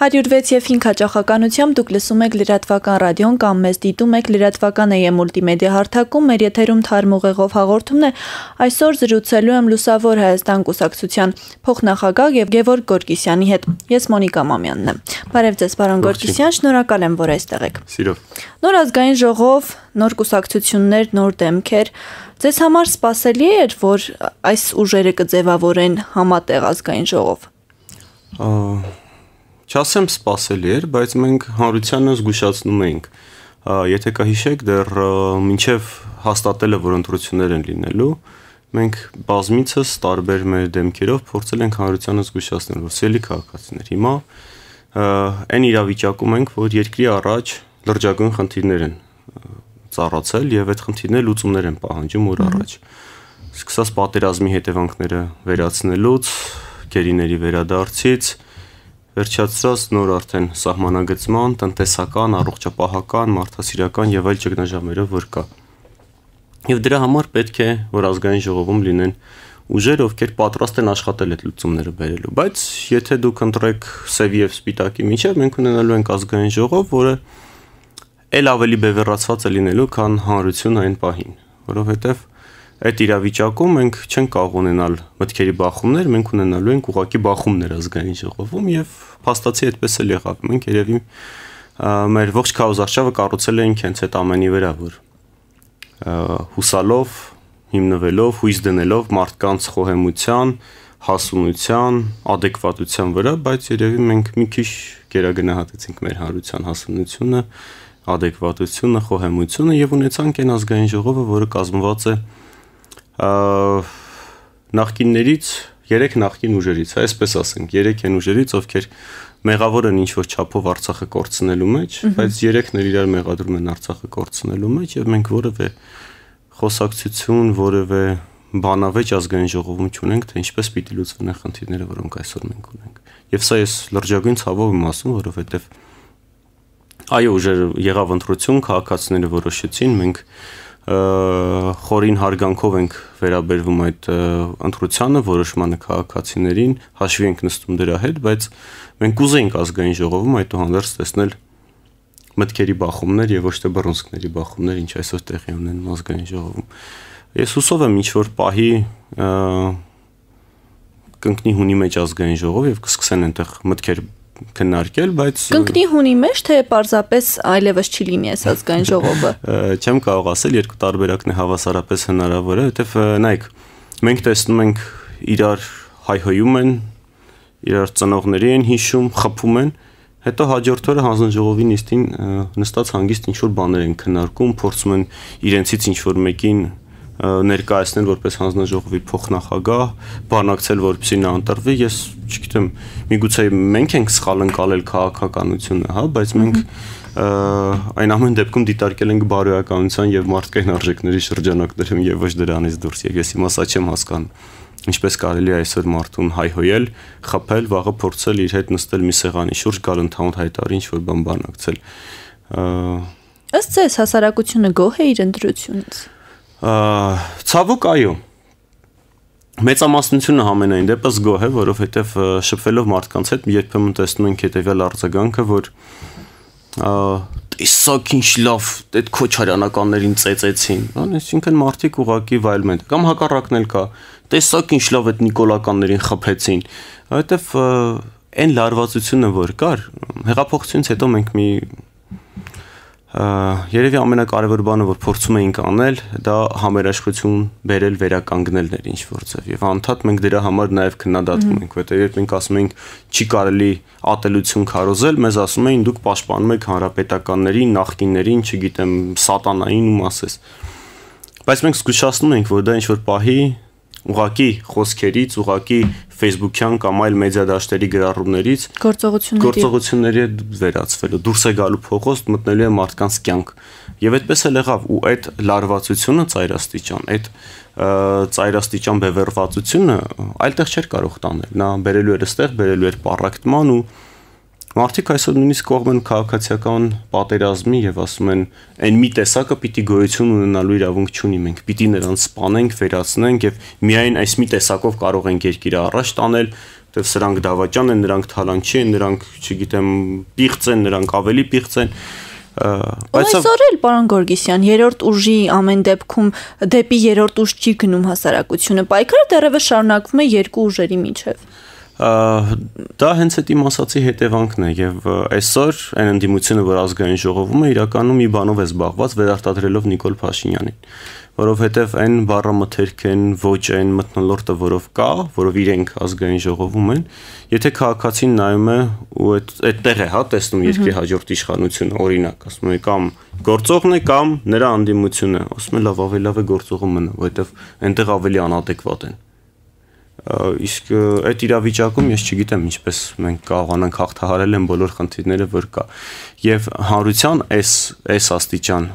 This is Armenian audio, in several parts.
106 եւ 5 հաճախականությամբ դուք լսում եք լրատվական ռադիոն կամ մեզ դիտում եք լրատվական EM մուլտիմեդիա հարթակում։ Մեր եթերում թարմ ուղեղով հաղորդումն է։ Այսօր զրուցելու եմ Լուսավոր Հայաստան կուսակցության փոխնախագահ եւ Գևորգ Գորգիսյանի հետ։ Ես Մոնիկա Մամյանն եմ։ Բարև ձեզ, պարոն Գորգիսյան, շնորհակալ եմ, որ այստեղ եք։ Սիրով։ Նոր ազգային ժողով, նոր կուսակցություններ, նոր դեմքեր։ Ձեզ համար սпасելի էր, որ այս ուժերը կձևավորեն համատեղ ազգային ժողով։ Ահա չասեմ սпасելի էր, բայց մենք հանրությանը զգուշացնում էինք։ Եթե կհիշեք, դեռ մինչև հաստատելը, որ ընտրություններ են լինելու, մենք բազմիցս տարբեր մեր դեմքերով փորձել ենք հանրությանը զգուշացնել, որ սելի քաղաքացիներ հիմա այն իրավիճակում ենք, որ երկրի առաջ լրջագույն խնդիրներ են ծառացել եւ այդ խնդիրները լուծումներ են պահանջում օր առաջ։ Սկսած պատերազմի հետևանքները վերացնելուց, գերիների վերադարձից, վերջացրած նոր արդեն սահմանագծման, տնտեսական, առողջապահական, մարդասիրական եւ այլ ճգնաժամերով որ կա։ Եվ դրա համար պետք է որ ազգային ժողովում լինեն ուժեր, ովքեր պատրաստ են աշխատել այդ լուծումները բերելու։ Բայց եթե դուք ընտրեք սևի եւ սպիտակի միջեւ, մենք ունենալու ենք ազգային ժողով, որը ել ավելի բևեռացված է լինելու, քան հանրություն այն պահին, որովհետեւ այդ իրավիճակում մենք չենք կարող ունենալ մտքերի բախումներ, մենք ունենալու ենք ուղակի բախումներ ազգային ժողովում եւ փաստացի այդպես էլ եղավ։ Մենք երևի մեր ողջ քաոզարշավը կառուցել էինք հենց այդ ամենի վրա, որ հուսալով, հիմնվելով, հույս դնելով մարդկանց խոհեմության, հասունության, adekvatության վրա, բայց երևի մենք մի քիչ գերագնահատեցինք մեր հանրության հասունությունը, adekvatությունը, խոհեմությունը եւ ունեցանք այն ազգային ժողովը, որը կազմված է, է նախկիններից 3 նախկին ուժերից, հա, այսպես ասենք, 3 են ուժերից, ովքեր մեղավոր են ինչ որ չափով Արցախը կորցնելու մեջ, բայց 3-ն իրար մեղադրում են Արցախը կորցնելու մեջ եւ մենք որևէ խոսակցություն, որևէ բանավեճ ազգային ժողովում չունենք, թե ինչպես պիտի լուծվեն այն խնդիրները, որոնք այսօր մենք ունենք։ Եվ սա ես լրջագույն ցավով եմ ասում, որովհետեւ այո, ուժերը եղավ ընտրություն, քաղաքացիները որոշեցին, մենք խորին հարգանքով ենք վերաբերվում այդ ընտրությանը, որոշմանը քաղաքացիներին, հաշվի ենք նստում դրա հետ, բայց մենք կուզեինք ազգային ժողովում այդուհանդերձ տեսնել մտքերի բախումներ եւ ոչ թե բռունցքների բախումներ, ինչ այսօր տեղի ունեն ազգային ժողովում։ Ես հուսով եմ ինչ որ պահի կընկնի հունի մեջ ազգային ժողով եւ կսկսեն այնտեղ մտքեր քննարկել, բայց Կընկնի հունի մեջ թե պարզապես այլևս չի լինի այս ազգային ժողովը։ Չեմ կարող ասել, երկու տարբերակն է հավասարապես հնարավոր է, որովհետև նայեք, մենք տեսնում ենք իրար հայհոյում են, իրար ծնողների են հիշում, խփում են, հետո հաջորդ օրը հանձն ժողովի նիստին նստած հանգիստ ինչ որ բաներ են քննարկում, փորձում են իրենցից ինչ որ մեկին ներկայացնել որպես հանձնաժողովի փոխնախագահ, բանակցել որպեսի նա ընտրվի, ես չգիտեմ, միգուցե մենք ենք սխալ ընկալել քաղաքականությունը, հա, բայց մենք այն ամեն դեպքում դիտարկել ենք բարոյականության եւ մարդկային արժեքների շրջանակներում եւ ոչ դրանից դուրս։ Եվ ես հիմա սա չեմ հասկանում ինչպես կարելի է այսօր մարդուն հայհոյել, խփել, վաղը փորձել իր հետ նստել մի սեղանի շուրջ, գալ ընդհանուր հայտարարի ինչ որ բան բանակցել։ Ըստ ցես հասարակությունը գոհ է իր ընտրությունից ցավոք այո մեծամասնությունը համենայն դեպս գոհ է, որովհետև շփվելով մարդկանց հետ երբեմն տեսնում ենք հետևյալ արձագանքը, որ տեսակ ինչ լավ, այդ քոչարանականներին ծեծեցին։ Բան, այսինքն մարդիկ ուղակի վայելում են։ Կամ հակառակն էլ կա։ Տեսակ ինչ լավ այդ նիկոլականներին խփեցին։ Այդտեվ այն լարվածությունը, որ կար, հեղափոխությունից հետո մենք մի Երևի ամենակարևոր բանը, որ փորձում էինք անել, դա համերաշխություն վերել վերականգնելն էր ինչ որ ձև։ Եվ անդադ մենք դրա համար նաև քննադատում ենք, որտեղ երբ մենք ասում ենք չի կարելի ատելություն քարոզել, մեզ ասում էին դուք պաշտպանում եք հանրապետականների, նախկիններին, չգիտեմ, սատանային ու մասես։ Բայց մենք զգուշացնում ենք, որ դա ինչ որ պահի ուղակի խոսքերից, ուղակի Facebook-յան կամ այլ մեդիա դաշտերի գրառումներից գործողությունների գործողությունների հետ վերածվելու, դուրս է գալու փոխոստ մտնելու է մարդկանց կյանք։ Եվ այդպես էլ եղավ ու այդ լարվածությունը ծայրաստիճան, այդ ծայրաստիճան բևեռվածությունը այլտեղ չէր կարող տանել։ Նա բերելու էր այստեղ, բերելու էր պարակտման ու Մարդիկ այսօր նույնիսկ կողմ են քաղաքացիական պատերազմի եւ ասում են, այն մի տեսակը պիտի գոյություն ունենալու իրավունք չունի, մենք պիտի նրանց սպանենք, վերացնենք եւ միայն այս մի տեսակով կարող ենք երկիրը առաջ տանել, որտեվ սրանք դավաճան են, նրանք թալանչի են, նրանք, չգիտեմ, պիղծ են, նրանք ավելի պիղծ են բայց այսօր էլ պարոն Գորգիսյան երրորդ ուժի ամեն դեպքում դեպի երրորդ ուժ չի գնում հասարակությունը։ Պայքարը դեռևս շարունակվում է երկու ուժերի միջև։ Դա հենց այդ իմ ասացի հետևանքն է եւ այսօր այն ընդդիմությունը, որ ազգային ժողովում է, իրականում մի բանով է զբաղված վերարտադրելով Նիկոլ Փաշինյանին, որովհետեւ այն բառամթերքեն, ոչ այն մտնոլորտը, որով կա, որով իրենք ազգային ժողովում են, եթե քաղաքացին նայում է ու այդ այդտեղ է, հա, տեսնում երկրի հաջորդ իշխանությունը, օրինակ, ասում է կամ գործողն է կամ նրա անդիմությունը, ասում է լավ, ավելի լավ է գործողը մնա, որովհետեւ այնտեղ ավելի անադեկվատ են։ Ա իսկ այդ իրավիճակում ես չգիտեմ ինչպես մենք կարողանանք հաղթահարել են բոլոր խնդիրները, որ կա։ Եվ հանրության այս այս աստիճան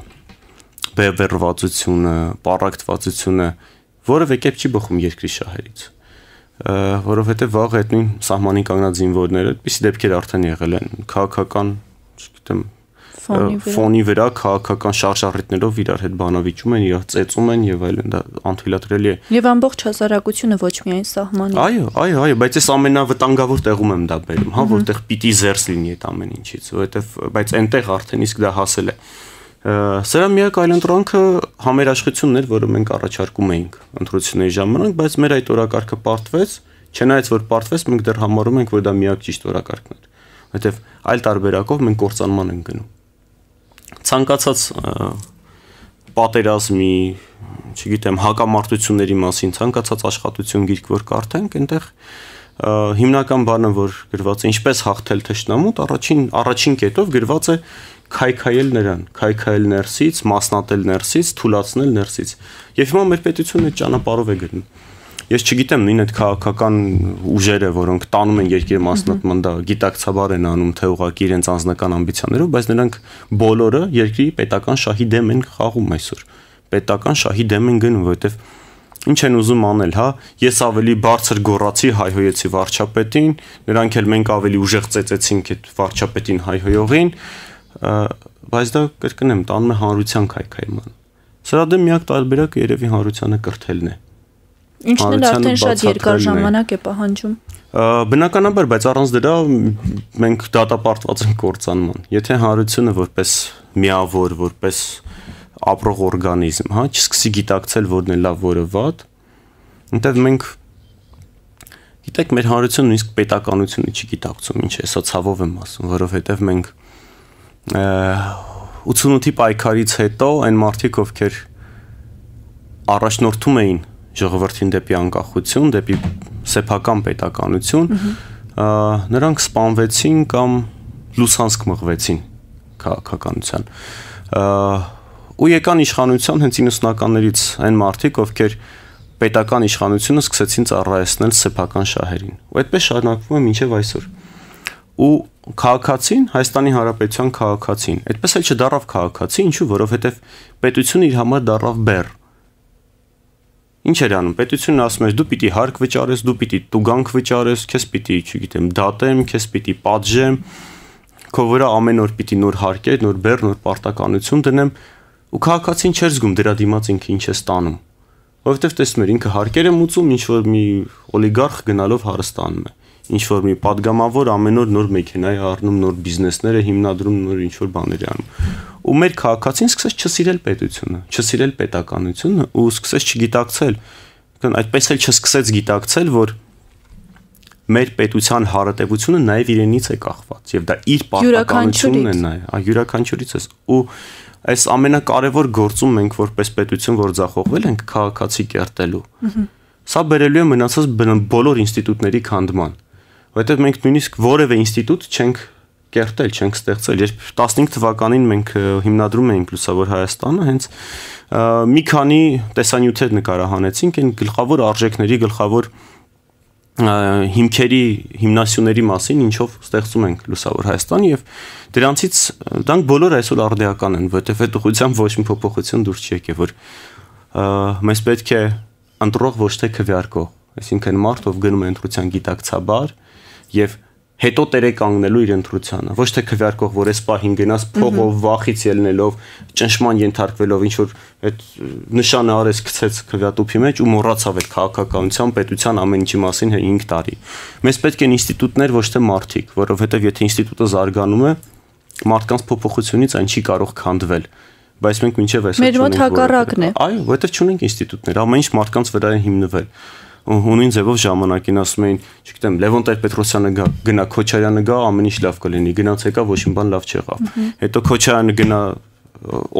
բևեռվածությունը, պարակտվածությունը որևէ կերպ չի բխում երկրի շահերից որովհետև վաղ այդ նույն սահմանին կանգնած զինվորները այդպիսի դեպքեր արդեն եղել են քաղաքական, չգիտեմ, ֆոնի վրա ֆոնի վրա քաղաքական շարժառիթներով իրար հետ բանավիճում են, իրար ծեծում են եւ այլն, դա անթույլատրելի է։ Եվ ամբողջ հասարակությունը ոչ միայն սահմանի։ Այո, այո, այո, բայց ես ամենավտանգավոր տեղում եմ դա բերում, հա, որտեղ պիտի զերծ լինի այդ ամեն ինչից, որովհետեւ բայց այնտեղ արդեն իսկ դա հասել է։ Սրա միակ այլ ընտրանքը համերաշխությունն էր, որը մենք առաջարկում էինք ընտրությունների ժամանակ, բայց մեր այդ օրակարգը պարտվեց, չնայած որ պարտվեց, մենք դեռ համարում ենք, որ դա միակ ճիշտ օրակարգն էր, որովհետև այլ տարբերակով մենք կործանման ենք գնում ցանկացած պատերազմի, չգիտեմ, հակամարտությունների մասին ցանկացած աշխատություն գիրք որ կարդանք, այնտեղ հիմնական բանը որ գրված է ինչպես հաղթել թշնամուտ առաջին առաջին կետով գրված է քայքայել նրան քայքայել ներսից մասնատել ներսից թուլացնել ներսից եւ հիմա մեր պետությունը ճանապարհով է գնում ես չգիտեմ նույն այդ քաղաքական ուժերը, որոնք տանում են երկրի մասնատման դա գիտակցաբար են անում թե ուղղակի իրենց անձնական ամբիցիաներով, բայց նրանք բոլորը երկրի պետական շահի դեմ են խաղում այսօր։ Պետական շահի դեմ են գնում, որովհետև ինչ են ուզում անել, հա, ես ավելի բարձր գոռացի հայհոյեցի վարչապետին, նրանք էլ մենք ավելի ուժեղ ծեծեցինք այդ վարչապետին հայհոյողին, բայց դա կրկնեմ, տանում է հանրության քայքայման։ Սրա դեմ միակ տարբերակը երևի հանրությանը կրթելն է։ Ա, Ինչն էլ արդեն շատ երկար ժամանակ է պահանջում։ Բնականաբար, բայց առանց դրա մենք դատապարտված ենք կործանման։ Եթե հանրությունը որպես միավոր, որպես ապրող օրգանիզմ, հա, չսկսի գիտակցել որն է լավ, որը վատ, այնտեղ մենք գիտեք, մեր հանրությունը նույնիսկ պետականությունը չի գիտակցում, ինչ է, սա ցավով եմ ասում, որովհետև մենք 88-ի պայքարից հետո այն մարդիկ, ովքեր առաջնորդում էին ժողովրդին դեպի անկախություն, դեպի սեփական պետականություն, նրանք սպանվեցին կամ լուսանցք մղվեցին քաղաքականության։ Ու եկան իշխանության հենց 90-ականներից այն մարդիկ, ովքեր պետական իշխանությունը սկսեցին ծառայեցնել սեփական շահերին։ Ու այդպես շարունակվում է մինչև այսօր։ Ու քաղաքացին, Հայաստանի Հանրապետության քաղաքացին, այդպես էլ չդարավ քաղաքացի, ինչու, որովհետև պետությունը իր համար դարավ բեռ, Ինչ էր անում։ Պետությունն ասում էր՝ դու պիտի հարկ վճարես, դու պիտի տուգանք վճարես, քեզ պիտի, չգիտեմ, դատեմ, քեզ պիտի պատժեմ, քո վրա ամեն օր պիտի նոր հարկեր, նոր բեռ, նոր պարտականություն դնեմ, ու քաղաքացին չէր զգում դրա դիմաց ինքը ինչ է ստանում։ Որովհետև տեսնում էր ինքը հարկեր է մուծում, ինչ որ մի օլիգարխ գնալով հարստանում է ինչ որ մի падգամավոր ամեն օր նոր մեքենա է առնում, նոր բիզնեսներ է հիմնադրում, նոր ինչ որ բաներ է անում։ Ու մեր քաղաքացին սկսեց չսիրել պետությունը, չսիրել պետականությունը ու սկսեց չգիտակցել։ Կան այդպես էլ չսկսեց գիտակցել, որ մեր պետության հարատեվությունը նաև իրենից է կախված եւ դա իր պարտականությունն է նաև, այ յուրաքանչյուրից է։ Ու այս ամենակարևոր գործում մենք որպես պետություն որ ձախողվել ենք քաղաքացի կերտելու։ Սա բերելու է մնացած բոլոր ինստիտուտների քանդման Որովհետև մենք նույնիսկ որևէ ինստիտուտ չենք կերտել, չենք ստեղծել։ Երբ 15 թվականին մենք հիմնադրում էինք Լուսավոր Հայաստանը, հենց մի քանի տեսանյութեր նկարահանեցինք, այն գլխավոր արժեքների, գլխավոր հիմքերի, հիմնասյուների մասին, ինչով ստեղծում ենք Լուսավոր Հայաստան եւ դրանցից դրանք բոլոր այսօր արդեական են, որովհետեւ այդ ուղղությամբ ոչ մի փոփոխություն դուրս չի եկել, որ մեզ պետք է ընտրող ոչ թե քվեարկող, այսինքն մարդ, ով գնում է ընտրության գիտակցաբար, եւ հետո տերեք անգնելու իր ընտրությանը ոչ թե քվեարկող որ էս պահին գնաս փողով վախից ելնելով ճնշման ենթարկվելով ինչ որ այդ նշանը արես գցեց քվեատուփի մեջ ու մոռացավ այդ քաղաքականության պետության ամեն ինչի մասին 5 տարի մեզ պետք են ինստիտուտներ ոչ թե մարդիկ որովհետեւ եթե ինստիտուտը զարգանում է մարդկանց փոփոխությունից այն չի կարող քանդվել բայց մենք ինչև այսօր Մեր մոտ հակառակն է։ Այո, որովհետև չունենք ինստիտուտներ, ամեն ինչ մարդկանց վրա է հիմնվել հունին ձևով ժամանակին ասում էին, չգիտեմ, Լևոն Տեր-Պետրոսյանը գա, գնա Քոչարյանը գա, ամեն ինչ լավ կլինի, գնաց եկա, ոչ մի բան լավ չեղավ։ Հետո Քոչարյանը գնա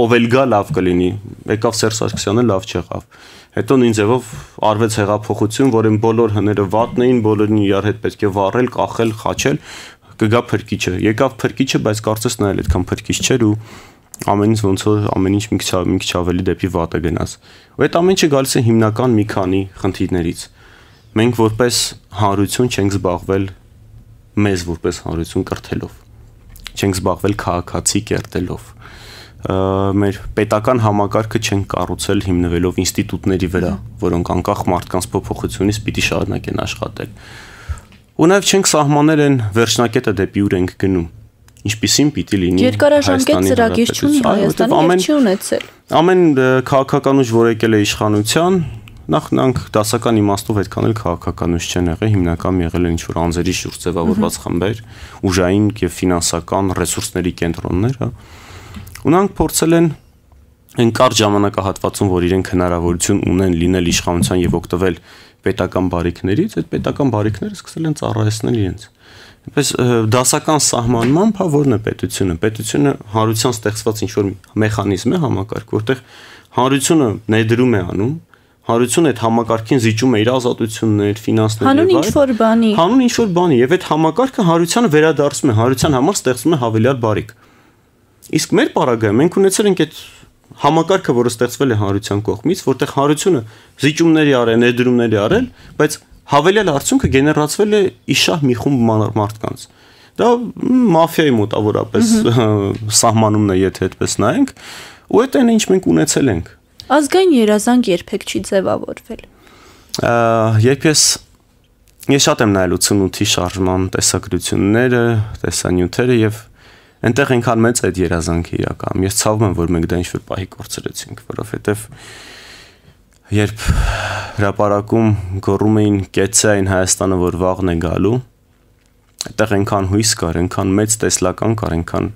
ով էլ գա լավ կլինի, եկավ Սերժ Սարգսյանը լավ չեղավ։ Հետո նույն ձևով արվեց հեղափոխություն, որին բոլոր հները վատն էին, բոլորին իրար հետ պետք է վառել, կախել, խաչել, կգա փրկիչը։ Եկավ փրկիչը, բայց կարծես նայել այդքան փրկիչ չէր ու ամենից ոնց որ ամեն ինչ մի քիչ մի քիչ ավելի դեպի վատը գնաս։ Ու այդ ամենը գալիս է հիմնական մի քանի խնդիրներից։ Մենք որպես հանրություն չենք զբաղվել մեզ որպես հանրություն կրթելով։ Չենք զբաղվել քաղաքացի կերտելով մեր պետական համակարգը չեն կառուցել հիմնվելով ինստիտուտների վրա, որոնք անկախ մարդկանց փոփոխությունից պիտի շարունակեն աշխատել։ Ու նաև չենք սահմանել այն վերջնակետը դեպի ուր ենք գնում ինչպիսին պիտի լինի երկարաժամկետ ծրագիր չունի Հայաստանը չի ունեցել։ Ամեն քաղաքական ուժ, որ եկել է իշխանության, նախ նրանք դասական իմաստով այդքան էլ քաղաքական ուժ չեն եղել, հիմնական եղել են ինչ-որ անձերի շուրջ ձևավորված խմբեր, ուժային եւ ֆինանսական ռեսուրսների կենտրոններ, հա։ Ունանք փորձել են ընկար ժամանակահատվածում, որ իրենք հնարավորություն ունեն լինել իշխանության եւ օգտվել պետական բարիկներից, այդ պետական բարիկները սկսել են ծառայեցնել իրենց Պես դասական սահմանմամբ հա որն է պետությունը։ Պետությունը հանրության ստեղծված ինչ-որ մեխանիզմ է համակարգ, որտեղ հանրությունը ներդրում է անում, հանրությունը այդ համակարգին զիջում է իր ազատություններ, ֆինանսներ եւ այլն։ Հանուն ինչ որ բանի։ Հանուն ինչ որ բանի եւ այդ համակարգը հանրությանը վերադարձում է, հանրության համար ստեղծում է հավելյալ բարիք։ Իսկ մեր պարագայում մենք ունեցել ենք այդ համակարգը, որը ստեղծվել է հանրության կողմից, որտեղ հանրությունը զիջումների արել, ներդրումների արել, բայց հավելյալ արդյունքը գեներացվել է իշահ մի խումբ մարդկանց։ Դա մաֆիայի մոտավորապես սահմանումն է, եթե այդպես նայենք, ու այդ այն ինչ մենք ունեցել ենք։ Ազգային երազանք երբեք չի ձևավորվել։ Երբ ես ես շատ եմ նայելու ցնութի շարժման տեսագրությունները, տեսանյութերը եւ այնտեղ այնքան մեծ այդ երազանքը իրական։ Ես ցավում եմ, որ մենք դա ինչ-որ պահի կորցրեցինք, որովհետեւ երբ հրաապարակում գոռում էին կեցե այն Հայաստանը, որ վաղն է գալու, այդտեղ այնքան հույս կար, այնքան մեծ տեսլական կար, այնքան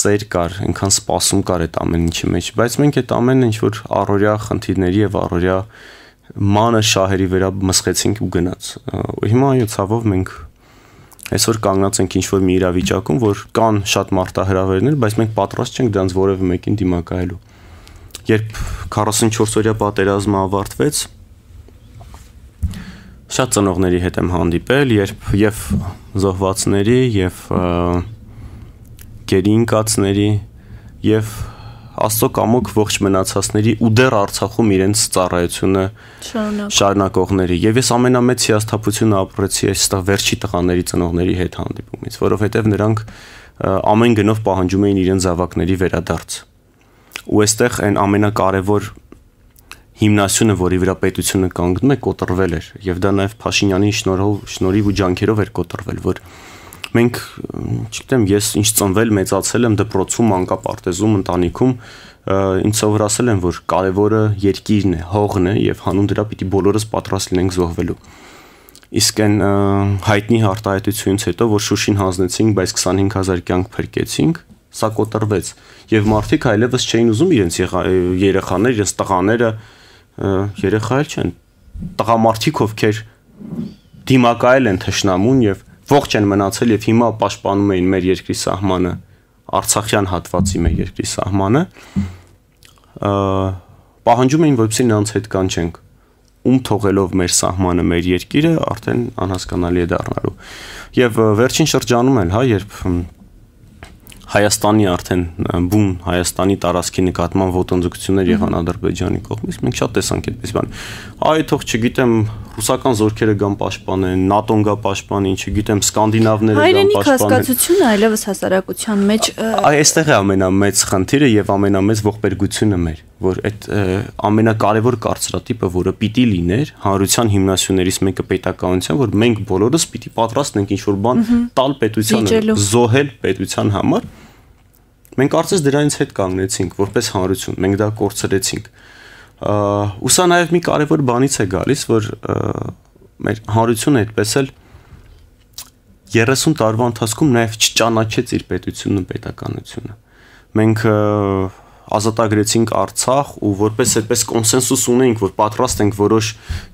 սեր կար, այնքան սպասում կար այդ ամեն ինչի մեջ, բայց մենք այդ ամենը ինչ որ առօրյա խնդիրների եւ առօրյա մանը շահերի վրա մսխեցինք ու գնաց։ ու Հիմա այո ցավով մենք այսօր կանգնած ենք ինչ որ մի իրավիճակում, որ կան շատ մարտահրավերներ, բայց մենք պատրաստ չենք դրանց որևէ մեկին դիմակայելու երբ 44-օրյա պատերազմը ավարտվեց, շատ ծնողների հետ եմ հանդիպել, երբ եւ զոհվածների, եւ գերինկացների եւ աստո կամոք ողջ մնացածների ու դեռ Արցախում իրենց ծառայությունը շարունակողների։ Եվ ես ամենամեծ հիասթափությունը ապրեցի այստեղ վերջի տղաների ծնողների հետ հանդիպումից, որովհետև նրանք ամեն գնով պահանջում էին իրենց զավակների վերադարձ ու այստեղ այն ամենակարևոր հիմնասյունը, որի վրա պետությունը կանգնում է, կոտրվել էր եւ դա նաեւ Փաշինյանի շնորհով, շնորհիվ ու ջանքերով էր կոտրվել, որ մենք, չգիտեմ, ես ինչ ծնվել, մեծացել եմ դպրոցում, անկապարտեզում, ընտանիքում, ինձ սովորացել են, որ կարևորը երկիրն է, հողն է եւ հանուն դրա պիտի բոլորս պատրաստ լինենք զոհվելու։ Իսկ այն հայտնի հարտահայտությունից հետո, որ Շուշին հանձնեցինք, բայց 25000 կյանք փրկեցինք, սա կոտրվեց եւ մարդիկ այլևս չէին ուզում իրենց երեխաներ, իրենց տղաները երեխայել չեն, տղամարդիկ ովքեր դիմակայել են թշնամուն եւ ողջ են մնացել եւ հիմա պաշտպանում էին մեր երկրի սահմանը, Արցախյան հատվածի մեր երկրի սահմանը, պահանջում էին, որպեսզի նրանց հետ կանչենք ում թողելով մեր սահմանը, մեր երկիրը արդեն անհասկանալի է դառնալու։ Եվ վերջին շրջանում էլ, հա, երբ Հայաստանի արդեն բուն Հայաստանի տարածքի նկատմամբ ոտնձգություններ եղան Ադրբեջանի կողմից։ Մենք շատ տեսանք այդպես բան։ Այ թող չգիտեմ ռուսական զորքերը գան պաշտպանեն, ՆԱՏՕ-ն գա պաշտպանի, չգիտեմ սկանդինավները գան պաշտպանեն։ Հայրենիք հասկացությունը այլևս հասարակության մեջ այստեղ է ամենամեծ խնդիրը եւ ամենամեծ ողբերգությունը մեր որ այդ ամենակարևոր կարծրատիպը, որը պիտի լիներ հանրության հիմնասյուներից մեկը պետականության, որ մենք բոլորս պիտի պատրաստ ենք ինչ-որ բան տալ պետությանը, զոհել պետության համար, մենք կարծես դրանից հետ կանգնեցինք որպես հանրություն, մենք դա կորցրեցինք։ ու սա նաև մի կարևոր բանից է գալիս, որ մեր հանրությունը այդպես էլ 30 տարվա ընթացքում նաև չճանաչեց իր պետությունն ու պետականությունը։ Մենք և, ազատագրեցինք Արցախ ու որպես այդպես կոնսենսուս ունենք, որ պատրաստ ենք որոշ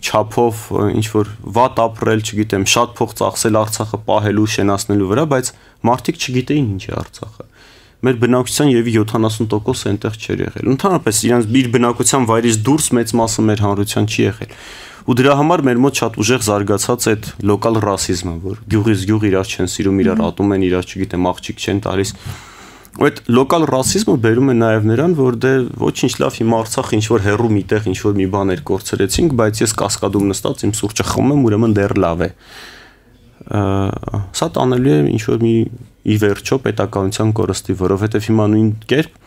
չափով ինչ որ վատ ապրել, չգիտեմ, շատ փող ծախսել Արցախը պահելու, շենացնելու վրա, բայց մարդիկ չգիտեին ինչ է Արցախը մեր բնակության եւի 70% այնտեղ չէր եղել։ Ընդհանրապես իրանց իր բնակության վայրից դուրս մեծ մասը մեր հանրության չի եղել։ Ու դրա համար մեր մոտ շատ ուժեղ զարգացած այդ լոկալ ռասիզմը, որ գյուղից գյուղ իրար չեն սիրում, իրար ատում են, իրար չգիտեմ, աղջիկ չեն տալիս։ Ա այդ լոկալ ռասիզմը բերում է նաև նրան, որ դե ոչինչ լավ հիմա Արցախը ինչ որ հերրու միտեղ ինչ որ մի բաներ կորցրեցինք, բայց ես կասկադում նստած իմ սուրճը խմում եմ, ուրեմն դեռ լավ է։ Ա, Սա տանելու է ինչ որ մի ի վերջո պետականության կորստի, որովհետև հիմա նույն կերպ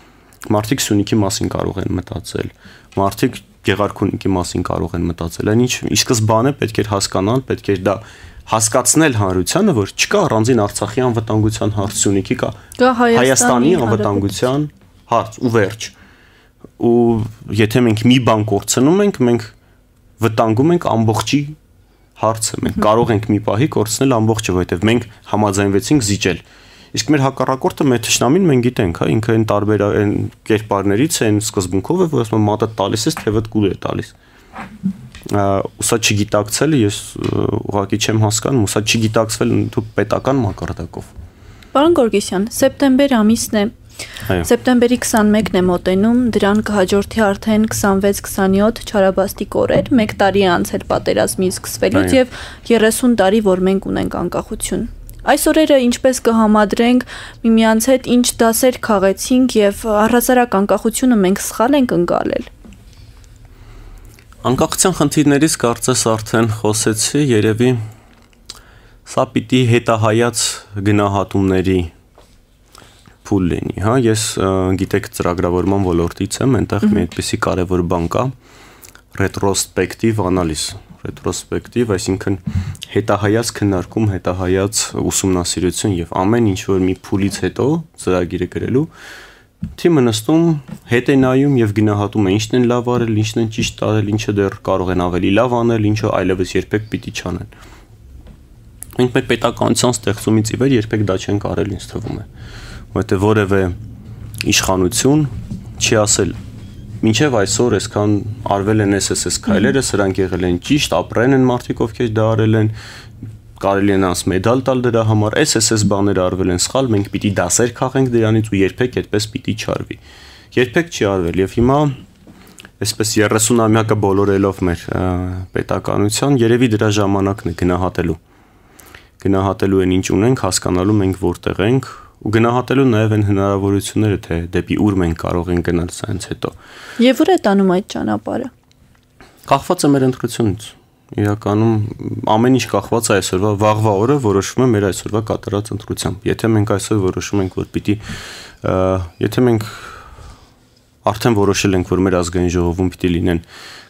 մարդիկ Սյունիքի մասին կարող են մտածել։ Մարդիկ Գեղարքունիքի մասին կարող են մտածել։ Այն ինչ ի սկզբանե պետք էր հասկանալ, պետք էր դա հասկացնել հանրությանը, որ չկա առանձին Արցախի անվտանգության հարց, ունիքի կա Հայաստանի անվտանգության հարց ու վերջ։ Ու եթե մենք մի բան կորցնում ենք, մենք վտանգում ենք ամբողջի հարցը։ Մենք կարող ենք մի պահի կորցնել ամբողջը, որովհետև մենք համաձայնվեցինք զիջել։ Իսկ մեր հակառակորդը մեր ճշնամին մենք գիտենք, հա, ինքը այն տարբեր այն կերպարներից, այն սկզբունքով է, որ ասում մատը տալիս է, թևը կուլ է տալիս ուսա չգիտակցելը ես ուղղակի չեմ հասկանում, ուսա չգիտակցվել դու պետական մակարդակով։ Պարոն Գորգիսյան, սեպտեմբեր ամիսն է։ Այո։ Սեպտեմբերի 21-ն է մոտենում, դրան կհաջորդի արդեն 26-27 չարաբաստիկ օրեր, 1 տարի անց էր պատերազմի սկսվելուց եւ 30 տարի, որ մենք ունենք անկախություն։ Այս օրերը ինչպես կհամադրենք միմյանց հետ ինչ դասեր քաղեցինք եւ առհասարակ անկախությունը մենք սխալ ենք ընկալել։ Անկախության խնդիրներից կարծես արդեն խոսեցի, երևի սա պիտի հետահայաց գնահատումների փուլ լինի, հա։ Ես գիտեք ծրագրավորման ոլորտից եմ, այնտեղ մի այդպիսի կարևոր բան կա՝ ռետրոսպեկտիվ անալիզ։ Ռետրոսպեկտիվ, այսինքն հետահայաց քննարկում, հետահայաց ուսումնասիրություն եւ ամեն ինչ որ մի փուլից հետո ծրագիրը գրելու թիմը նստում հետ է նայում եւ գնահատում է ինչն են լավ արել, ինչն են ճիշտ արել, ինչը դեռ կարող են ավելի լավ անել, ինչը այլևս երբեք պիտի չանեն։ Մենք մեր պետականության ստեղծումից ի վեր երբեք դա չենք արել ինձ թվում է, որովհետեւ որևէ իշխանություն չի ասել մինչև այսօր այսքան արվել են SSS քայլերը, սրանք եղել են ճիշտ, ապրեն են մարդիկ, ովքեր դա արել են, կարելի են անց մեդալ տալ դրա համար, էս էս էս բաները արվել են սխալ, մենք պիտի դասեր քաղենք դրանից ու երբեք այդպես պիտի չարվի։ Երբեք չի արվել եւ հիմա այսպես 30-ամյակը բոլորելով մեր պետականության երևի դրա ժամանակն է գնահատելու։ Գնահատելու են ինչ ունենք, հասկանալու մենք որտեղ ենք ու գնահատելու նաև այն հնարավորությունները, թե դեպի ուր մենք կարող ենք գնալ սենց հետո։ Եվ ուր է տանում այդ ճանապարհը։ Կախված է մեր ընտրությունից Իրականում ամեն ինչ կախված է այսօրվա վաղվա օրը որոշվում է մեր այսօրվա կատարած ընտրությամբ։ Եթե մենք այսօր որոշում ենք, որ պիտի եթե մենք արդեն որոշել ենք, որ մեր ազգային ժողովում պիտի լինեն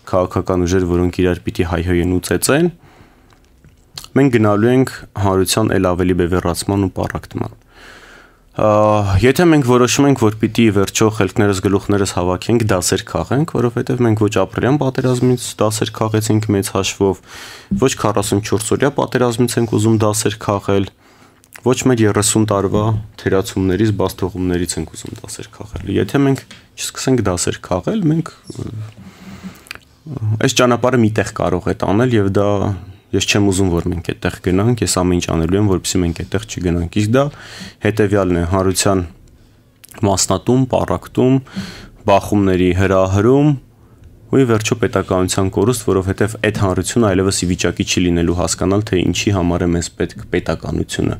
քաղաքական ուժեր, որոնք իրար պիտի հայհոյեն ու ծեծեն, մենք գնալու ենք հանրության ել ավելի բևեռացման ու պարակտման։ Եթե մենք որոշում ենք, որ պիտի վերջող խելքներս գլուխներս հավաքենք, դասեր քաղենք, որովհետև մենք ոչ ապրիլյան պատերազմից դասեր քաղեցինք մեծ հաշվով, ոչ 44 օրյա պատերազմից ենք ուզում դասեր քաղել, ոչ մեր 30 տարվա թերացումներից, բաստողումներից ենք ուզում դասեր քաղել։ Եթե մենք չսկսենք դասեր քաղել, մենք այս ճանապարհը միտեղ կարող է տանել եւ դա ես չեմ ուզում որ մենք այդտեղ գնանք, ես ամեն ինչ անելու եմ, որպեսզի մենք այդտեղ չգնանք։ Իսկ դա հետեւյալն է՝ հանրության մասնատում, պարակտում, բախումների հրահրում ու ի վերջո պետականության կորուստ, որովհետև այդ հանրությունը այլևս ի վիճակի չի լինելու հասկանալ, թե ինչի համար է մեզ պետք պետականությունը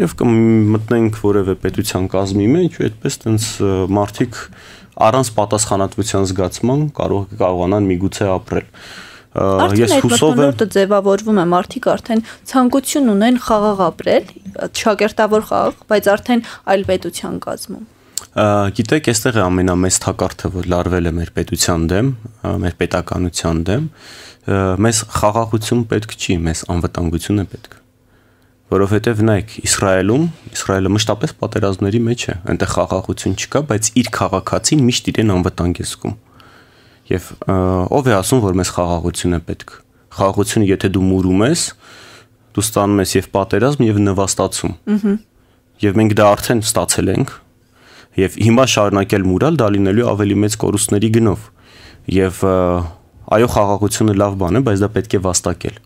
եւ կմտնենք որևէ պետության կազմի մեջ ու այդպես տենց մարդիկ առանց պատասխանատվության զգացման կարող կարողանան միգուցե ապրել ես հուսով եմ ձևավորվում է մարդիկ արդեն ցանկություն ունեն խաղաղ ապրել շակերտավոր խաղ բայց արդեն այլ պետության կազմում գիտեք, այստեղ է ամենամեծ թակարդը, որ լարվել է մեր պետության դեմ, մեր պետականության դեմ։ Մեզ խաղաղություն պետք չի, մեզ անվտանգություն է պետք։ Որովհետև նայեք, Իսրայելում, Իսրայելը մշտապես պատերազմների մեջ է, այնտեղ խաղաղություն չկա, բայց իր քաղաքացին միշտ իրեն անվտանգ է զգում։ Եվ ով է ասում, որ մեզ խաղաղություն է պետք։ Խաղաղությունը, եթե դու մուրում ես, դու ստանում ես եւ պատերազմ եւ նվաստացում։ Ահա։ Եվ մենք դա արդեն ստացել ենք։ Եվ հիմա շարունակել մուրալ դա լինելու ավելի մեծ կորուստների գնով։ Եվ այո, խաղաղությունը լավ բան է, բայց դա պետք է վաստակել։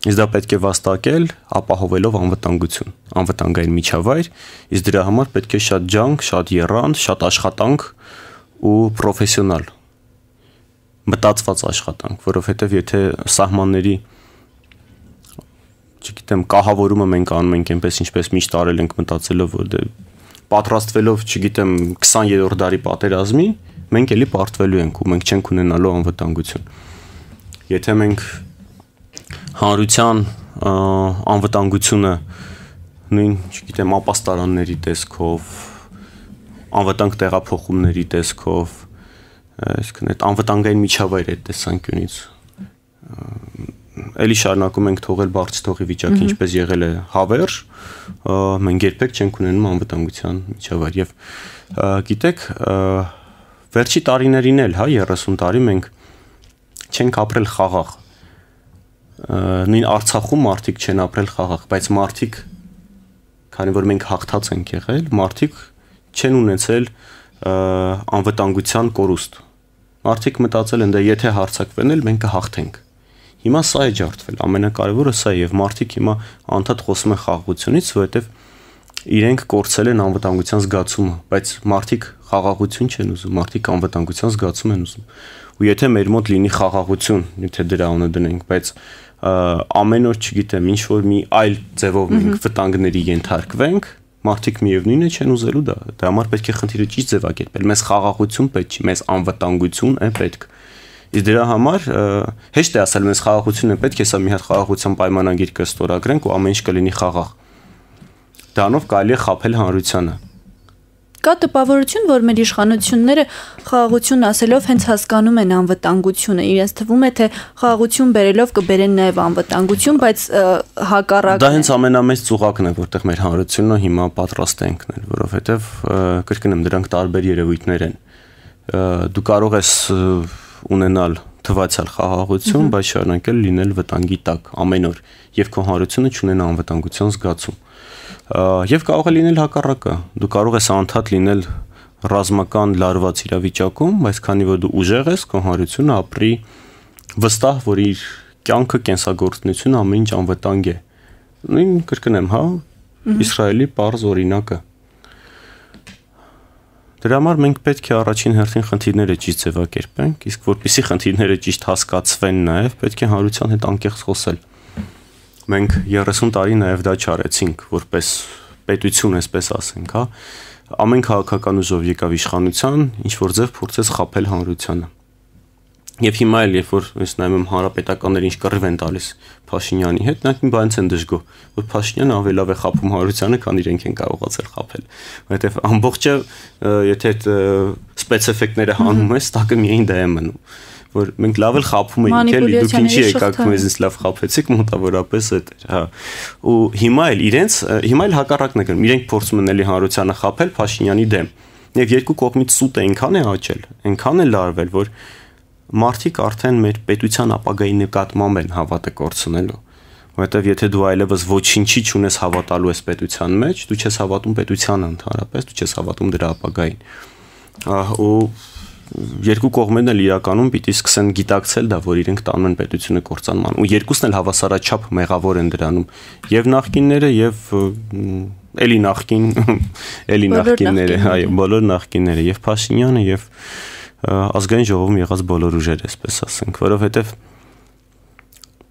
Իսկ դա պետք է վաստակել ապահովելով անվտանգություն, անվտանգային միջավայր, իսկ դրա համար պետք է շատ ջանք, շատ երանգ, շատ աշխատանք ու պրոֆեսիոնալ մտածված աշխատանք, որովհետև եթե սահմանների չգիտեմ, կահավորումը մենք անում ենք այնպես ինչպես միշտ արել ենք մտածելով, որ դե պատրաստվելով, չգիտեմ, 20-րդ դարի պատերազմի, մենք էլի պարտվելու ենք ու մենք չենք ունենալու անվտանգություն։ Եթե մենք հանրության անվտանգությունը նույն, չգիտեմ, ապաստարանների տեսքով, անվտանգ տեղափոխումների տեսքով, այսինքն այդ անվտանգային միջավայր այդ տեսանկյունից էլի շարունակում ենք թողել բարձ թողի վիճակը ինչպես եղել է հավերժ մենք երբեք չենք ունենում անվտանգության միջավայր եւ գիտեք վերջի տարիներին էլ հա 30 տարի մենք չենք ապրել խաղաղ նույն Արցախում մարդիկ չեն ապրել խաղաղ բայց մարդիկ քանի որ մենք հաղթած ենք եղել մարդիկ չեն ունեցել անվտանգության կորուստ Մարդիկ մտածել են, դա «Դե եթե հարցակվեն էլ մենք կհաղթենք։ Հիմա սա է ջարդվել, ամենակարևորը սա է եւ մարդիկ հիմա անդադ խոսում են խաղաղությունից, որովհետեւ իրենք կորցել են անվտանգության զգացումը, բայց մարդիկ խաղաղություն չեն ուզում, մարդիկ անվտանգության զգացում են ուզում։ Ու եթե մեր մոտ լինի խաղաղություն, եթե դրա անունը դնենք, բայց ամեն օր, չգիտեմ, ինչ որ մի այլ ձևով մենք վտանգների ենթարկվենք, մարդիկ միևնույնն է չեն ուզելու դա։ Դա համար պետք է խնդիրը ճիշտ ձևակերպել։ Մեզ խաղաղություն պետք չի, մեզ անվտանգություն է պետք։ Իսկ դրա համար հեշտ է ասել մեզ խաղաղությունն է պետք, հեսա մի հատ խաղաղության պայմանագիր կստորագրենք ու ամեն ինչ կլինի խաղաղ։ Դրանով կարելի է խაფել հանրությանը։ Կա տպավորություն, որ մեր իշխանությունները խաղաղություն ասելով հենց հասկանում են անվտանգությունը։ Իրենց թվում է, թե խաղաղություն բերելով կբերեն նաև անվտանգություն, բայց հակառակն է։ Դա հենց ամենամեծ ծուղակն է, որտեղ մեր հանրությունը հիմա պատրաստ է ընկնել, որովհետև կրկնեմ, դրանք տարբեր երևույթներ են։ Դու կարող ես ունենալ թվացալ խաղաղություն, բայց շարունակել լինել վտանգի տակ ամեն օր, եւ քո հանրությունը չունենա անվտանգության զգացում Եվ կարող է լինել հակառակը։ Դու կարող ես անդադ լինել ռազմական լարված իրավիճակում, բայց քանի որ դու ուժեղ ես, քո հանրությունը ապրի վստահ, որ իր կյանքը կենսագործնությունը ամեն ինչ անվտանգ է։ Նույն կրկնեմ, հա, Իսրայելի པարզ օրինակը։ Դրա համար մենք պետք է առաջին հերթին խնդիրները ճիշտ ձևակերպենք, իսկ որpիսի խնդիրները ճիշտ հասկացվեն նաև պետք է հանրության հետ անկեղծ խոսել մենք 30 տարի նաև դա չարեցինք, որպես պետություն, այսպես ասենք, հա։ Ամեն քաղաքական ուժով եկավ իշխանության, ինչ որ ձև փորձեց խაფել հանրությանը։ Եվ հիմա էլ երբ որ ես նայում եմ հանրապետականները ինչ կռիվ են տալիս Փաշինյանի հետ, նրանք մի բանից են դժգո, որ Փաշինյանը ավելավ է խափում հարությանը, քան իրենք են կարողացել խափել։ Որովհետև ամբողջը եթե այդ սպեցեֆեկտները հանում ես, տակը միայն դա է մնում որ մենք լավ էլ խափում էինք, էլի դուք ինչի եկաք մեզից լավ խափեցիք, մոտավորապես այդ էր, հա։ Ու հիմա էլ իրենց հիմա էլ հակառակն է գնում, իրենք փորձում են էլի հանրությանը խափել Փաշինյանի դեմ։ Եվ երկու կողմից սուտ է այնքան է աճել, այնքան է լարվել, որ մարդիկ արդեն մեր պետության ապագայի նկատմամբ են հավատը կորցնելու որովհետև եթե դու այլևս ոչինչի չունես հավատալու այս պետության մեջ, դու չես հավատում պետությանը ընդհանրապես, դու չես հավատում դրա ապագային։ Ահա ու երկու կողմերն էլ իրականում պիտի սկսեն գիտակցել դա, որ իրենք տանում են պետությունը կործանման։ Ու երկուսն էլ հավասարաչափ մեղավոր են դրանում։ Եվ նախկինները եւ էլի նախկին էլի նախկինները, այո, բոլոր նախկինները եւ Փաշինյանը եւ ազգային ժողովում եղած բոլոր ուժերը, այսպես ասենք, որովհետեւ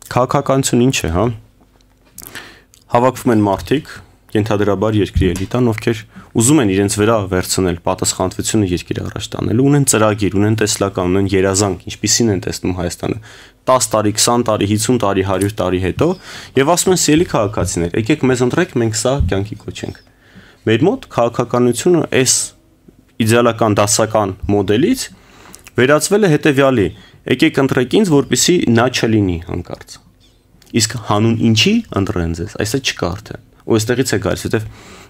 քաղաքականություն ինչ է, հա։ Հավաքվում են մարդիկ, կենթադրաբար երկրի էլիտան, ովքեր ուզում են իրենց վրա վերցնել պատասխանատվությունը երկիր առաջ տանելու, ունեն ծրագիր, ունեն տեսլական, ունեն երազանք, ինչպիսին են տեսնում Հայաստանը 10 տարի, 20 տարի, 50 տարի, 100 տարի հետո եւ ասում են՝ «Սիրելի քաղաքացիներ, եկեք մեզ ընտրեք, մենք սա կյանքի կոչենք»։ Մեր մոտ քաղաքականությունը այս իդեալական դասական մոդելից վերածվել է հետեւյալի. եկեք ընտրեք ինձ, որպիսի նա չլինի հանկարծ։ Իսկ հանուն ինչի ընտրեն ձեզ, այսա չկա արդեն ու այստեղից է գալիս, որովհետև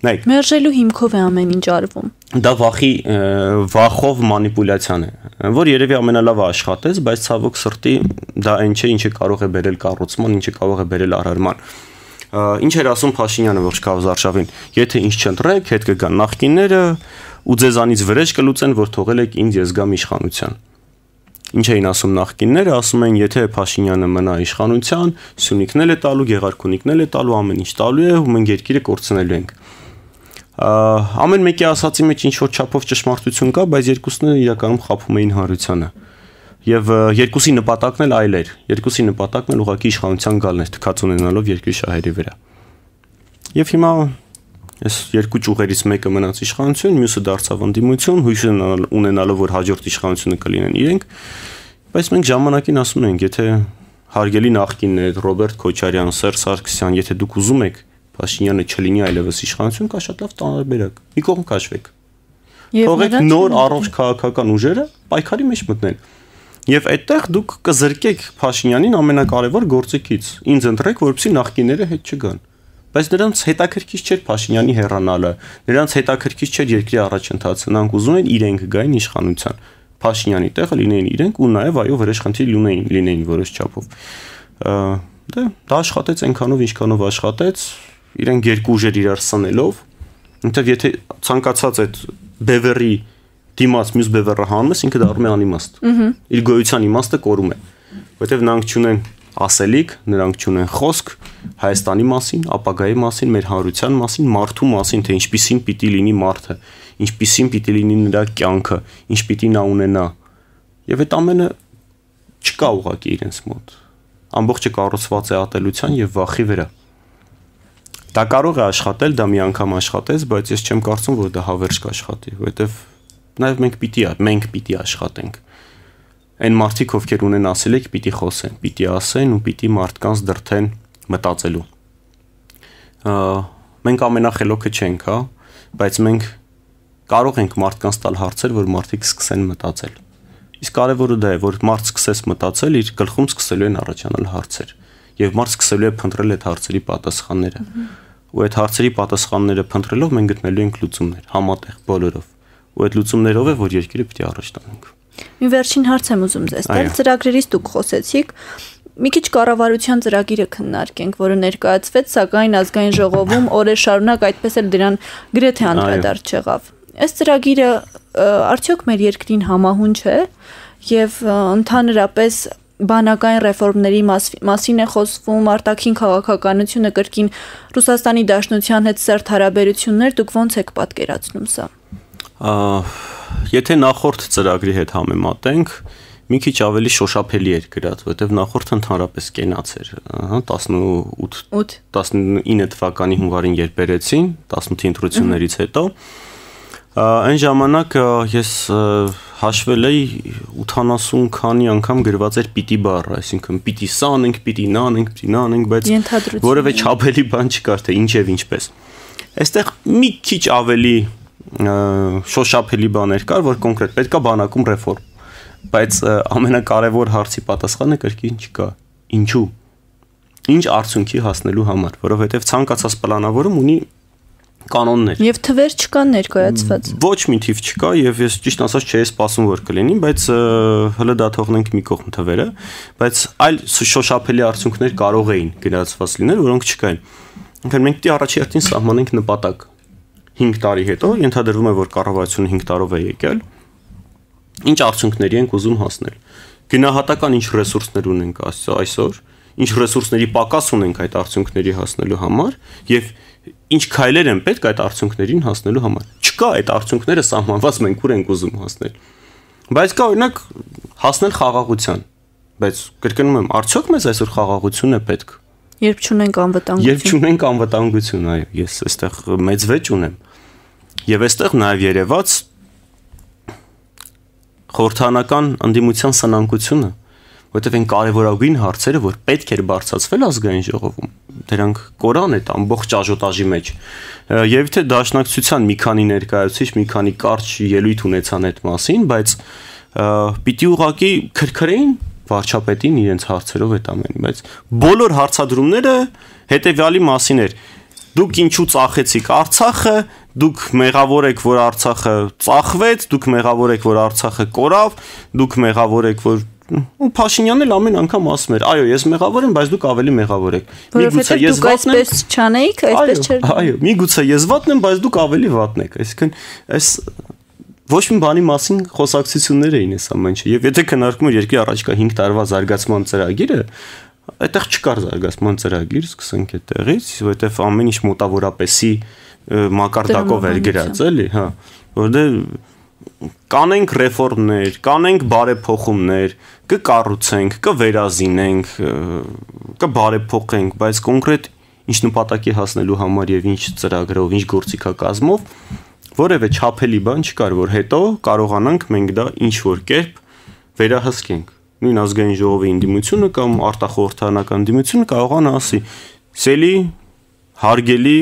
նայեք, մերժելու հիմքով է ամեն ինչ արվում։ Դա վախի վախով մանիպուլյացիան է, որ երևի ամենալավը աշխատեց, բայց ցավոք սրտի դա այն չէ, ինչը կարող է բերել կառուցման, ինչը կարող է բերել արարման։ Ինչ էր ասում Փաշինյանը ողջ Կավզարշավին, եթե ինչ չընտրեք, հետ կգան նախկինները ու ձեզանից վրեժ կլուծեն, որ թողել եք ինձ ես գամ իշխանության ինչ էին ասում նախկինները, ասում են, եթե Փաշինյանը մնա իշխանության, Սյունիքն էլ է տալու, Գեղարքունիքն էլ է տալու, ամեն ինչ տալու է, ու մենք երկիրը կորցնելու ենք։ Ա, Ամեն մեկի ասացի մեջ ինչ որ չափով ճշմարտություն կա, բայց երկուսն էլ իրականում խափում էին հանրությանը։ Եվ երկուսի նպատակն էլ այլ էր։ Երկուսի նպատակն էլ ուղղակի իշխանության գալն էր, թքած ունենալով երկրի շահերի վրա։ Եվ հիմա Այս երկու ճյուղերից մեկը մնաց իշխանություն, մյուսը դարձավ ընդդիմություն, հույսը ունենալով որ հաջորդ իշխանությունը կլինեն իրենք։ Բայց մենք ժամանակին ասում ենք, եթե հարգելի նախկիններ Ռոբերտ Քոչարյան, Սերժ Սարգսյան, եթե դուք ուզում եք Փաշինյանը չլինի այլևս իշխանություն, կա շատ լավ տարբերակ։ Մի կողմ քաշվեք։ Թողեք նոր առողջ քաղաքական ուժերը պայքարի մեջ մտնեն։ Եվ այդտեղ դուք կզրկեք Փաշինյանին ամենակարևոր գործիքից։ Ինձ ընտրեք, որպեսզի նախկինները հետ չգան բայց նրանց հետաքրքիր չէր Փաշինյանի հեռանալը, նրանց հետաքրքիր չէր երկրի առաջընթացը, նրանք ուզում են իրենք գային իշխանության։ Փաշինյանի տեղը լինեին իրենք ու նաև այո վերեշխնդիր լինեին, լինեին որոշ չափով։ Դե դա աշխատեց այնքանով ինչքանով աշխատեց, իրենք երկու ուժեր իրար սնելով, որովհետև եթե ցանկացած այդ բևերի դիմաց մյուս բևերը հանում ես, ինքը դառնում է անիմաստ։ Իր գոյության իմաստը կորում է, որովհետև նրանք չունեն ասելիք, նրանք ունեն խոսք Հայաստանի մասին, ապագայի մասին, մեր հանրության մասին, մարդու մասին, թե ինչպիսին պիտի լինի մարդը, ինչպիսին պիտի լինի նրա կյանքը, ինչ պիտի նա ունենա։ Եվ այդ ամենը չկա ուղակի իրենց մոտ։ Ամբողջը կառուցված է ատելության եւ վախի վրա։ Դա կարող է աշխատել, դա մի անգամ աշխատեց, բայց ես չեմ կարծում, որ դա հավերժ կաշխատի, որովհետեւ նաև մենք պիտի, մենք պիտի աշխատենք Այն մարդիկ, ովքեր ունեն ասել եք, պիտի խոսեն, պիտի ասեն ու պիտի մարդկանց դրթեն մտածելու։ Ա, Մենք ամենախելոքը չենք, հա, բայց մենք կարող ենք մարդկանց տալ հարցեր, որ մարդիկ սկսեն մտածել։ Իսկ կարևորը դա է, որ մարդ սկսես մտածել, իր գլխում սկսելու են առաջանալ հարցեր, եւ մարդ սկսելու է փնտրել այդ հարցերի պատասխանները։ Ու այդ հարցերի պատասխանները փնտրելով մենք գտնելու ենք լուծումներ համատեղ բոլորով։ Ու այդ լուծումներով է, որ երկիրը պիտի առաջ տանենք։ Մի վերջին հարց եմ ուզում ձեզ տալ։ Ծրագրերից դուք խոսեցիք, մի քիչ կառավարության ծրագիրը քննարկենք, որը ներկայացվեց, սակայն ազգային ժողովում օրեր շարունակ այդպես էլ դրան գրեթե անդրադարձ չեղավ։ Այս ծրագիրը արդյոք մեր երկրին համահունչ է եւ ընդհանրապես բանական ռեֆորմների մասին է խոսվում, արտաքին քաղաքականությունը կրկին Ռուսաստանի Դաշնության հետ սերտ հարաբերություններ, դուք ո՞նց եք պատկերացնում սա։ Եթե նախորդ ծրագրի հետ համեմատենք, մի քիչ ավելի շոշափելի էր գրած, որտեվ նախորդը ընդհանրապես կենաց էր, հա 18 8 19 թվականի հունվարին երբ երեցին, 18-ի ընտրություններից հետո այն ժամանակ ես հաշվել էի 80 քանի անգամ գրված էր պիտի բառը, այսինքն պիտի սանենք, պիտի նանենք, պիտի նանենք, բայց որևէ չափելի բան չկար թե ինչ եւ ինչպես։ Այստեղ մի քիչ ավելի շոշափելի բաներ կար, որ կոնկրետ պետքա բանակում ռեֆորմ։ Բայց ամենակարևոր հարցի պատասխանը կրկին չկա։ Ինչու։ Ինչ արդյունքի հասնելու համար, որովհետև ցանկացած պլանավորում ունի կանոններ։ Եվ թվեր չկան ներկայացված։ Ոչ մի թիվ չկա եւ ես ճիշտ ասած չէի սպասում որ կլինի, բայց հələ դա թողնենք մի կողմ թվերը, բայց այլ շոշափելի արդյունքներ կարող էին գնացված լինել, որոնք չկային։ Ինքն մենք դի առաջերտին սահմանենք նպատակ, 5 տարի հետո ենթադրվում է, որ կառավարությունը 5 տարով է եկել, ինչ արդյունքների ենք ուզում հասնել։ Գնահատական ինչ ռեսուրսներ ունենք այսօր, ինչ ռեսուրսների պակաս ունենք այդ արդյունքների հասնելու համար եւ ինչ քայլեր են պետք այդ արդյունքներին հասնելու համար։ Չկա այդ արդյունքները սահմանված մենք ուր ենք ուզում հասնել։ Բայց կա օրինակ հասնել խաղաղության։ Բայց կրկնում եմ, արդյոք մեզ այսօր խաղաղություն է պետք։ Երբ չունենք անվտանգություն։ Երբ չունենք անվտանգություն, այո, ես այստեղ մեծ վեճ ունեմ։ Եվ այստեղ նաև երևաց խորհրդանական ընդդիմության սնանկությունը, որովհետև այն կարևորագույն հարցերը, որ պետք էր բարձրացվել ազգային ժողովում, դրանք կորան այդ ամբողջ աժոտաժի մեջ։ Եվ թե դաշնակցության մի քանի ներկայացուցիչ, մի քանի կարճ ելույթ ունեցան այդ մասին, բայց պիտի ուղակի քրքրեին վարչապետին իրենց հարցերով այդ ամենը, բայց բոլոր հարցադրումները հետեւյալի մասին էր. դուք ինչու ծախեցիք Արցախը, դուք մեղավոր եք, որ Արցախը ծախվեց, դուք մեղավոր եք, որ Արցախը կորավ, դուք մեղավոր եք, որ ու Փաշինյանն էլ ամեն անգամ ասում էր, այո, ես մեղավոր եմ, բայց դուք ավելի մեղավոր եք։ Միգուցե ես վատն եմ։ Այսպես չանեիք, այսպես չէր։ Այո, միգուցե ես վատն եմ, բայց դուք ավելի վատն եք։ Այսինքն այս ոչ մի բանի մասին խոսակցություններ էին այս ամենը։ Եվ եթե քննարկում էր երկրի առաջկա 5 տարվա զարգացման ծրագիրը, այդտեղ չկար զարգացման ծրագիր, սկսենք այդտեղից, որովհետև ամեն ինչ մոտավորապես մակարդակով էր գրած, էլի, հա, որտեղ կանենք ռեֆորմներ, կանենք բարեփոխումներ, կկառուցենք, կվերազինենք, կբարեփոխենք, բայց կոնկրետ ինչ նպատակի հասնելու համար եւ ինչ ծրագրով, ինչ գործիքակազմով որևէ չափելի բան չկար, որ հետո կարողանանք մենք դա ինչ որ կերպ վերահսկենք։ Նույն ազգային ժողովի ինդիմությունը կամ արտախորհրդանական ինդիմությունը կարողան ասի. «Սելի, հարգելի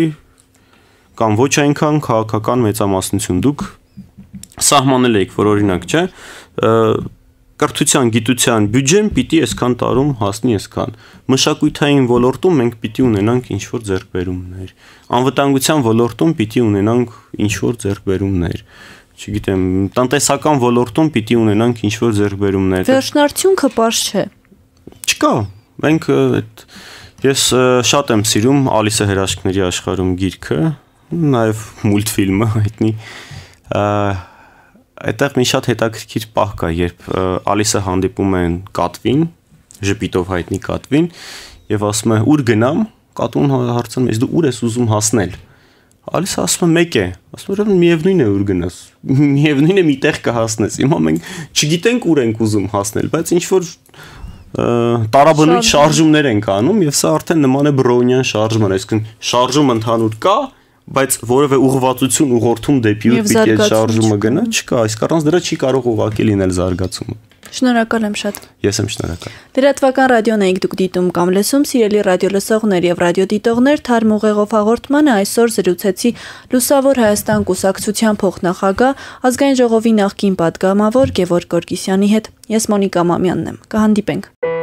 կամ ոչ այնքան քաղաքական մեծամասնություն դուք սահմանել եք, որ օրինակ, չէ, կրթության, գիտության բյուջեն պիտի այսքան տարում հասնի այսքան։ Մշակութային ոլորտում մենք պիտի ունենանք ինչ որ ձեռքբերումներ։ Անվտանգության ոլորտում պիտի ունենանք ինչ որ ձեռքբերումներ չգիտեմ, տնտեսական ոլորտում պիտի ունենանք ինչ որ ձեռքբերումներ։ Վերջնարդյունքը པարզ չէ։ Չկա։ Մենք այդ ես շատ եմ սիրում Ալիսա հրաշքների աշխարհում գիրքը, նաև մուլտֆիլմը հայտնի այդտեղ մի շատ հետաքրքիր պահ կա, երբ Ալիսը հանդիպում են Կատվին, ժպիտով հայտնի Կատվին, եւ ասում է՝ «Ուր գնամ»։ Կատուն հա-, հարցնում է՝ «Դու ուր ես ուզում հասնել»։ Ալիսը ասում է՝ «Մեկ է»։ Ասում է՝ «Ուրեմն միևնույն է ուր գնաս։ Միևնույն է միտեղ կհասնես»։ Հիմա մենք չգիտենք ուր ենք ուզում հասնել, բայց ինչ որ տարաբնույթ շարժումներ ենք անում եւ սա արդեն նման է բրոնյան շարժման, այսինքն շարժում ընդհանուր կա, բայց որևէ ուղղվածություն ուղղորդում դեպի ու պիտի այդ շարժումը գնա հա։ չկա, իսկ առանց դրա չի կարող ուղակի լինել զարգացումը։ Շնորհակալ եմ շատ։ Ես եմ շնորհակալ։ Դերատվական ռադիոն եք դուք դիտում կամ լսում, սիրելի ռադիոլսողներ եւ ռադիոդիտողներ, թարմ ուղեղով հաղորդմանը այսօր զրուցեցի Լուսավոր Հայաստան կուսակցության փոխնախագահ, ազգային ժողովի նախկին падգամավոր Գևորգ Գորգիսյանի հետ։ Ես Մոնիկա Մամյանն եմ։ Կհանդիպենք։